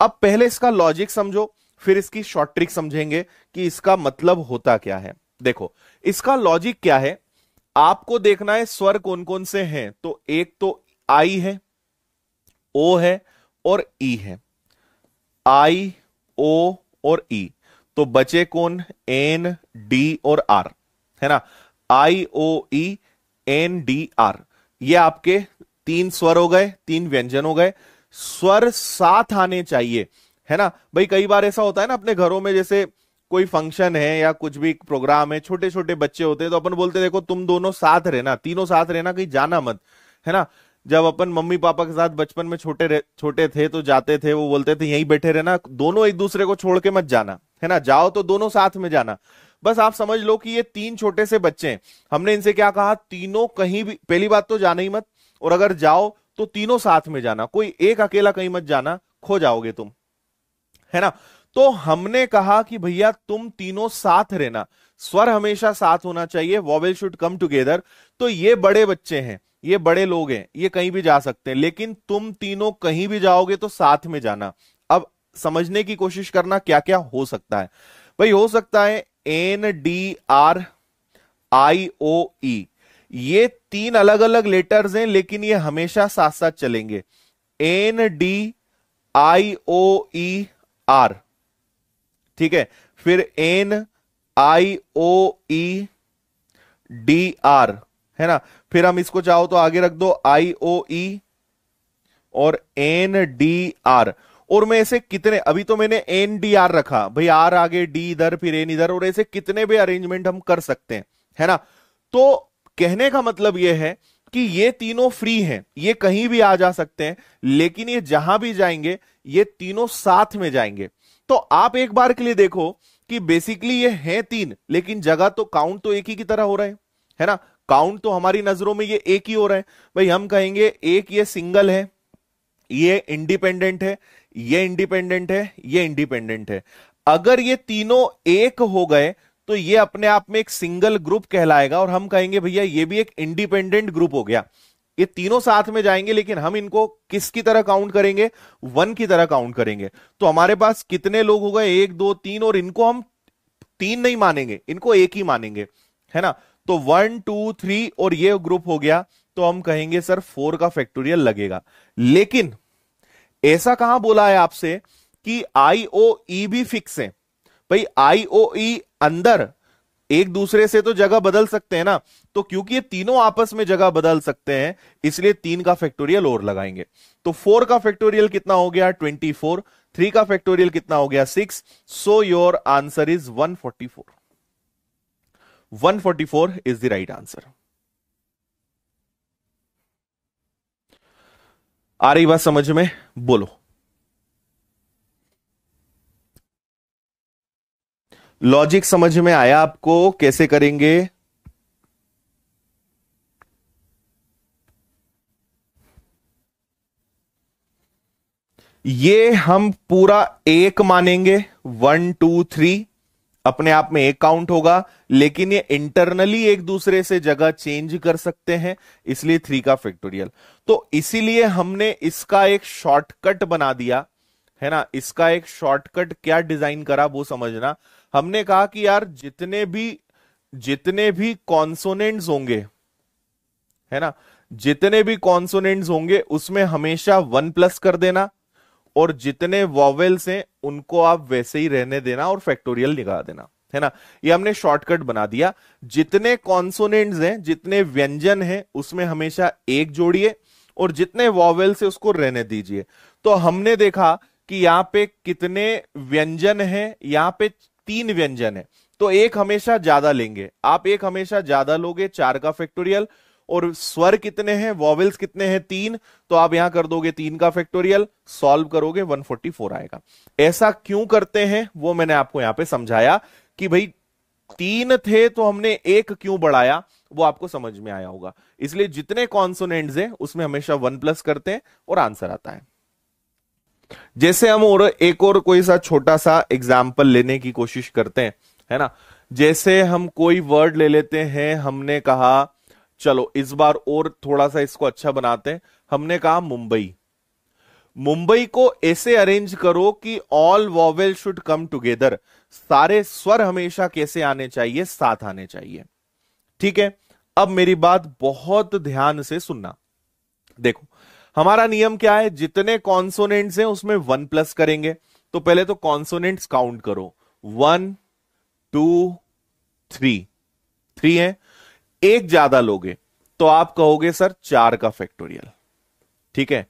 अब पहले इसका लॉजिक समझो फिर इसकी शॉर्ट ट्रिक समझेंगे कि इसका मतलब होता क्या है देखो इसका लॉजिक क्या है आपको देखना है स्वर कौन कौन से हैं तो एक तो आई है ओ है और ई e है आई ओ और ई e। तो बचे कौन एन डी और आर है ना I O E N D R ये आपके तीन स्वर हो गए तीन व्यंजन हो गए स्वर साथ आने चाहिए है ना भाई कई बार ऐसा होता है ना अपने घरों में जैसे कोई फंक्शन है या कुछ भी प्रोग्राम है छोटे छोटे बच्चे होते हैं तो अपन बोलते देखो तुम दोनों साथ रहना तीनों साथ रहना कहीं जाना मत है ना जब अपन मम्मी पापा के साथ बचपन में छोटे छोटे थे तो जाते थे वो बोलते थे यहीं बैठे रहना दोनों एक दूसरे को छोड़ के मत जाना है ना जाओ तो दोनों साथ में जाना बस आप समझ लो कि ये तीन छोटे से बच्चे हैं हमने इनसे क्या कहा तीनों कहीं भी पहली बात तो जाना ही मत और अगर जाओ तो तीनों साथ में जाना कोई एक अकेला कहीं मत जाना खो जाओगे तुम है ना तो हमने कहा कि भैया तुम तीनों साथ रहना स्वर हमेशा साथ होना चाहिए वॉवेल शुड कम टुगेदर तो ये बड़े बच्चे हैं ये बड़े लोग हैं ये कहीं भी जा सकते हैं लेकिन तुम तीनों कहीं भी जाओगे तो साथ में जाना अब समझने की कोशिश करना क्या क्या हो सकता है भाई हो सकता है N D R I O E ये तीन अलग अलग लेटर्स हैं लेकिन ये हमेशा साथ साथ चलेंगे N D I O E R ठीक है फिर N I O E D R है ना फिर हम इसको चाहो तो आगे रख दो आई ओ ई और एन डी आर और मैं ऐसे कितने अभी तो मैंने एन डी आर रखा भाई आर आगे डी इधर फिर एन इधर और ऐसे कितने भी अरेंजमेंट हम कर सकते हैं है ना तो कहने का मतलब यह है कि ये तीनों फ्री हैं ये कहीं भी आ जा सकते हैं लेकिन ये जहां भी जाएंगे ये तीनों साथ में जाएंगे तो आप एक बार के लिए देखो कि बेसिकली ये हैं तीन लेकिन जगह तो काउंट तो एक ही की तरह हो रहा है है ना काउंट तो हमारी नजरों में ये एक ही हो रहा है भाई हम कहेंगे एक ये सिंगल है ये इंडिपेंडेंट है ये इंडिपेंडेंट है ये इंडिपेंडेंट है अगर ये तीनों एक हो गए तो ये अपने आप में एक सिंगल ग्रुप कहलाएगा और हम कहेंगे भैया ये भी एक इंडिपेंडेंट ग्रुप हो गया ये तीनों साथ में जाएंगे लेकिन हम इनको किसकी तरह काउंट करेंगे वन की तरह काउंट करेंगे तो हमारे पास कितने लोग हो गए एक दो तीन और इनको हम तीन नहीं मानेंगे इनको एक ही मानेंगे है ना तो वन टू थ्री और ये ग्रुप हो गया तो हम कहेंगे सर फोर का फैक्टोरियल लगेगा लेकिन ऐसा कहां बोला है आपसे कि आई ओ ई भी फिक्स है भाई आईओई e अंदर एक दूसरे से तो जगह बदल सकते हैं ना तो क्योंकि ये तीनों आपस में जगह बदल सकते हैं इसलिए तीन का फैक्टोरियल और लगाएंगे तो फोर का फैक्टोरियल कितना हो गया ट्वेंटी फोर थ्री का फैक्टोरियल कितना हो गया six so your answer is one forty four one forty four is the right answer आ रही बात समझ में बोलो लॉजिक समझ में आया आपको कैसे करेंगे ये हम पूरा एक मानेंगे वन टू थ्री अपने आप में एक काउंट होगा लेकिन ये इंटरनली एक दूसरे से जगह चेंज कर सकते हैं इसलिए थ्री का फैक्टोरियल तो इसीलिए हमने इसका एक शॉर्टकट बना दिया है ना इसका एक शॉर्टकट क्या डिजाइन करा वो समझना हमने कहा कि यार जितने भी जितने भी कॉन्सोनेंट्स होंगे है ना जितने भी कॉन्सोनेंट्स होंगे उसमें हमेशा वन प्लस कर देना और जितने वॉवेल्स हैं उनको आप वैसे ही रहने देना और फैक्टोरियल निकाल देना है ना ये हमने शॉर्टकट बना दिया जितने कॉन्सोनेंट्स हैं जितने व्यंजन हैं उसमें हमेशा एक जोड़िए और जितने वॉवेल्स है उसको रहने दीजिए तो हमने देखा कि यहाँ पे कितने व्यंजन हैं यहाँ पे तीन व्यंजन है तो एक हमेशा ज्यादा लेंगे आप एक हमेशा ज्यादा लोगे चार का फैक्टोरियल और स्वर कितने हैं वॉवल्स कितने हैं तीन तो आप यहां कर दोगे तीन का फैक्टोरियल सॉल्व करोगे 144 आएगा ऐसा क्यों करते हैं वो मैंने आपको यहां पे समझाया कि भाई तीन थे तो हमने एक क्यों बढ़ाया वो आपको समझ में आया होगा इसलिए जितने कॉन्सोनेंट्स हैं उसमें हमेशा वन प्लस करते हैं और आंसर आता है जैसे हम और एक और कोई सा छोटा सा एग्जाम्पल लेने की कोशिश करते हैं है ना जैसे हम कोई वर्ड ले लेते हैं हमने कहा चलो इस बार और थोड़ा सा इसको अच्छा बनाते हैं हमने कहा मुंबई मुंबई को ऐसे अरेंज करो कि all vowel should come together सारे स्वर हमेशा कैसे आने चाहिए साथ आने चाहिए ठीक है अब मेरी बात बहुत ध्यान से सुनना देखो हमारा नियम क्या है जितने कॉन्सोनेंट्स हैं उसमें वन प्लस करेंगे तो पहले तो कॉन्सोनेंट्स काउंट करो वन टू थ्री थ्री है एक ज्यादा लोगे तो आप कहोगे सर चार का फैक्टोरियल ठीक है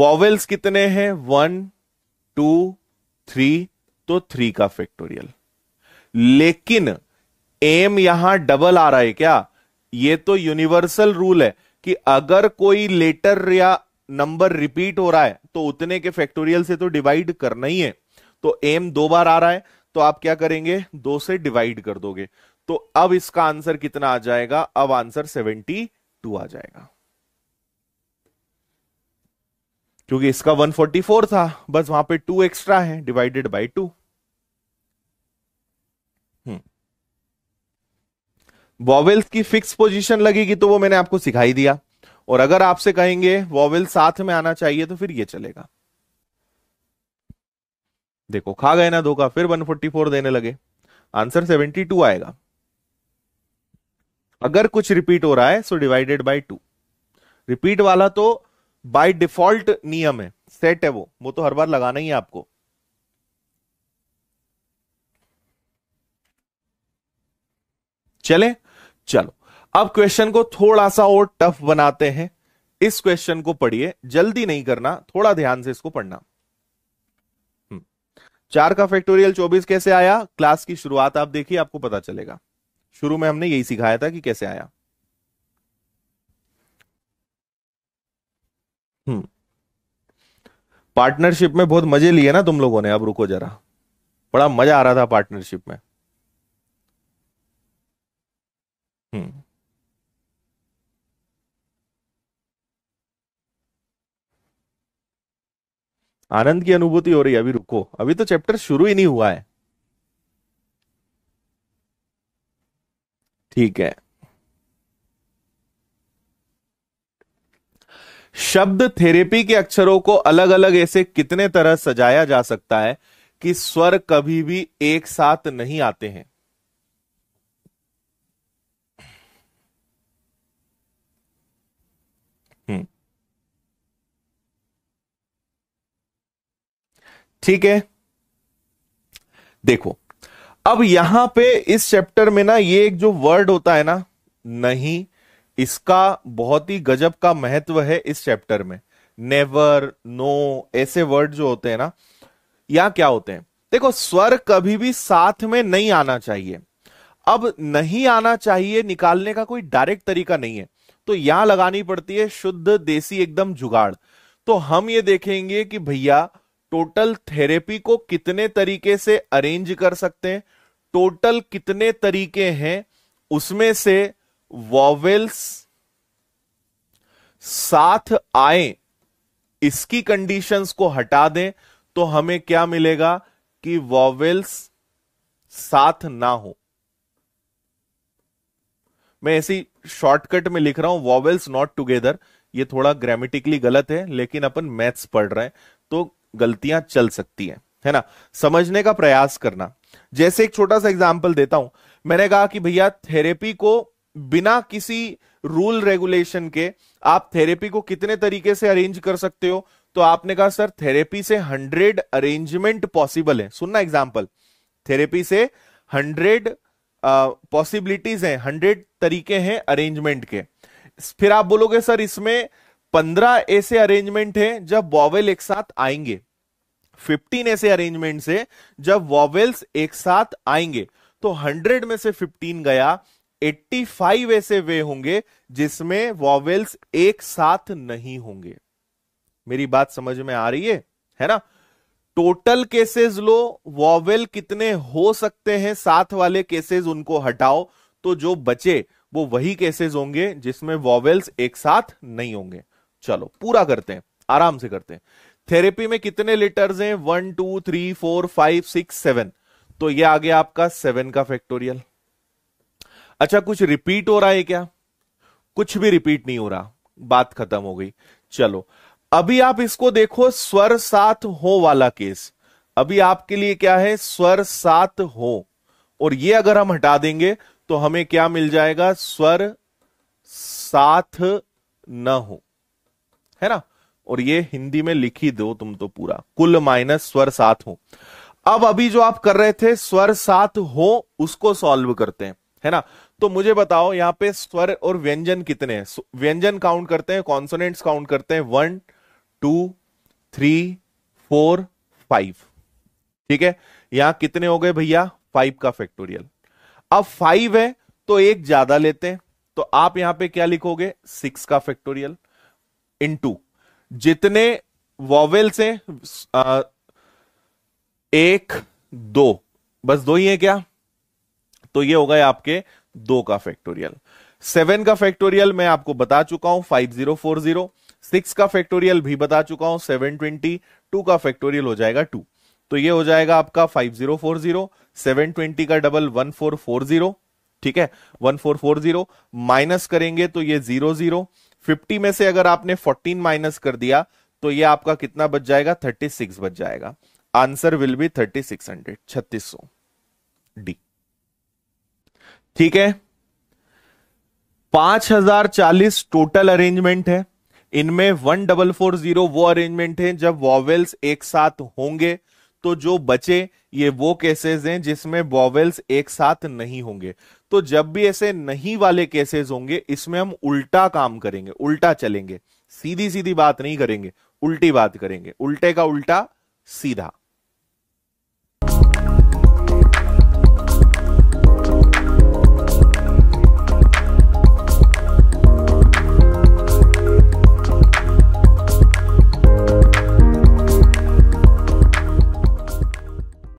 वॉवेल्स कितने हैं वन टू थ्री तो थ्री का फैक्टोरियल लेकिन एम यहां डबल आ रहा है क्या ये तो यूनिवर्सल रूल है कि अगर कोई लेटर या नंबर रिपीट हो रहा है तो उतने के फैक्टोरियल से तो डिवाइड करना ही है तो एम दो बार आ रहा है तो आप क्या करेंगे दो से डिवाइड कर दोगे तो अब इसका आंसर कितना आ जाएगा अब आंसर सेवेंटी टू आ जाएगा क्योंकि इसका 144 था बस वहां पे टू एक्स्ट्रा है divided by two vowels hmm. की फिक्स पोजीशन लगेगी तो वो मैंने आपको सिखाई दिया और अगर आपसे कहेंगे वॉविल साथ में आना चाहिए तो फिर ये चलेगा देखो खा गए ना धोखा फिर 144 देने लगे आंसर 72 आएगा अगर कुछ रिपीट हो रहा है so divided by two repeat वाला तो बाय डिफॉल्ट नियम है सेट है वो वो तो हर बार लगाना ही है आपको चले चलो अब क्वेश्चन को थोड़ा सा और टफ बनाते हैं इस क्वेश्चन को पढ़िए जल्दी नहीं करना थोड़ा ध्यान से इसको पढ़ना हम्म। चार का फैक्टोरियल चौबीस कैसे आया क्लास की शुरुआत आप देखिए आपको पता चलेगा शुरू में हमने यही सिखाया था कि कैसे आया हम्म पार्टनरशिप में बहुत मजे लिए ना तुम लोगों ने अब रुको जरा बड़ा मजा आ रहा था पार्टनरशिप में हम्म आनंद की अनुभूति हो रही है अभी रुको अभी तो चैप्टर शुरू ही नहीं हुआ है ठीक है शब्द थेरेपी के अक्षरों को अलग अलग ऐसे कितने तरह सजाया जा सकता है कि स्वर कभी भी एक साथ नहीं आते हैं ठीक है देखो अब यहां पे इस चैप्टर में ना ये एक जो वर्ड होता है ना नहीं इसका बहुत ही गजब का महत्व है इस चैप्टर में नेवर नो ऐसे वर्ड जो होते हैं ना या क्या होते हैं देखो स्वर कभी भी साथ में नहीं आना चाहिए अब नहीं आना चाहिए निकालने का कोई डायरेक्ट तरीका नहीं है तो यहां लगानी पड़ती है शुद्ध देसी एकदम जुगाड़ तो हम ये देखेंगे कि भैया टोटल थेरेपी को कितने तरीके से अरेंज कर सकते हैं टोटल कितने तरीके हैं उसमें से वॉवेल्स साथ आए इसकी कंडीशंस को हटा दें तो हमें क्या मिलेगा कि वॉवेल्स साथ ना हो मैं ऐसी शॉर्टकट में लिख रहा हूं वॉवेल्स नॉट टुगेदर ये थोड़ा ग्रामेटिकली गलत है लेकिन अपन मैथ्स पढ़ रहे हैं तो गलतियां चल सकती हैं है ना समझने का प्रयास करना जैसे एक छोटा सा एग्जाम्पल देता हूं मैंने कहा कि भैया थेरेपी को बिना किसी रूल रेगुलेशन के आप थेरेपी को कितने तरीके से अरेंज कर सकते हो तो आपने कहा सर थेरेपी से हंड्रेड अरेंजमेंट पॉसिबल है सुनना एग्जाम्पल थेरेपी से हंड्रेड पॉसिबिलिटीज हैं हंड्रेड तरीके हैं अरेंजमेंट के फिर आप बोलोगे सर इसमें पंद्रह ऐसे अरेंजमेंट हैं जब वॉवेल एक साथ आएंगे फिफ्टीन ऐसे अरेंजमेंट है जब वॉवेल्स एक साथ आएंगे तो हंड्रेड में से फिफ्टीन गया 85 ऐसे वे होंगे जिसमें वॉवेल्स एक साथ नहीं होंगे मेरी बात समझ में आ रही है है ना टोटल केसेस लो वॉवेल कितने हो सकते हैं साथ वाले केसेस उनको हटाओ तो जो बचे वो वही केसेस होंगे जिसमें वॉवेल्स एक साथ नहीं होंगे चलो पूरा करते हैं आराम से करते हैं थेरेपी में कितने लीटर्स हैं one two three four five six seven तो ये आ गया आपका सेवन का फैक्टोरियल अच्छा कुछ रिपीट हो रहा है क्या कुछ भी रिपीट नहीं हो रहा बात खत्म हो गई चलो अभी आप इसको देखो स्वर सात हो वाला केस अभी आपके लिए क्या है स्वर सात हो और ये अगर हम हटा देंगे तो हमें क्या मिल जाएगा स्वर साथ न हो है ना और ये हिंदी में लिखी दो तुम तो पूरा कुल माइनस स्वर सात हो अब अभी जो आप कर रहे थे स्वर सात हो उसको सॉल्व करते हैं है ना तो मुझे बताओ यहां पे स्वर और व्यंजन कितने हैं व्यंजन काउंट करते हैं कॉन्सोनेंट्स काउंट करते हैं one two three four five ठीक है यहां कितने हो गए भैया फाइव का फैक्टोरियल अब फाइव है तो एक ज्यादा लेते हैं तो आप यहां पे क्या लिखोगे सिक्स का फैक्टोरियल इनटू जितने वॉवेल्स हैं एक दो बस दो ही है क्या तो ये हो गए आपके दो का फैक्टोरियल सेवन का फैक्टोरियल मैं आपको बता चुका हूं five zero four zero six का फैक्टोरियल भी बता चुका हूं सेवन ट्वेंटी टू का फैक्टोरियल हो जाएगा टू तो ये हो जाएगा आपका five zero four zero seven twenty का double one four four zero ठीक है one four four zero minus करेंगे तो ये जीरो जीरो 50 में से अगर आपने 14 माइनस कर दिया तो ये आपका कितना बच जाएगा 36 बच जाएगा आंसर विल बी 3600 3600 डी ठीक है 5040 टोटल अरेंजमेंट है इनमें वन डबल फोर जीरो वो अरेंजमेंट है जब वॉवेल्स एक साथ होंगे तो जो बचे ये वो केसेस हैं जिसमें वॉवेल्स एक साथ नहीं होंगे तो जब भी ऐसे नहीं वाले केसेस होंगे इसमें हम उल्टा काम करेंगे उल्टा चलेंगे सीधी सीधी बात नहीं करेंगे उल्टी बात करेंगे उल्टे का उल्टा सीधा